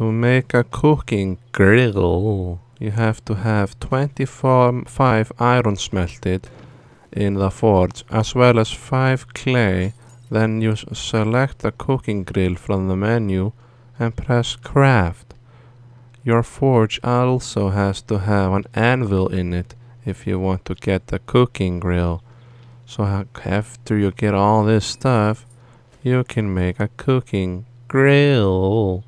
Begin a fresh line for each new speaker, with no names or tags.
To make a cooking grill, you have to have 25 iron smelted in the forge, as well as 5 clay. Then you select the cooking grill from the menu and press craft. Your forge also has to have an anvil in it if you want to get the cooking grill. So after you get all this stuff, you can make a cooking grill.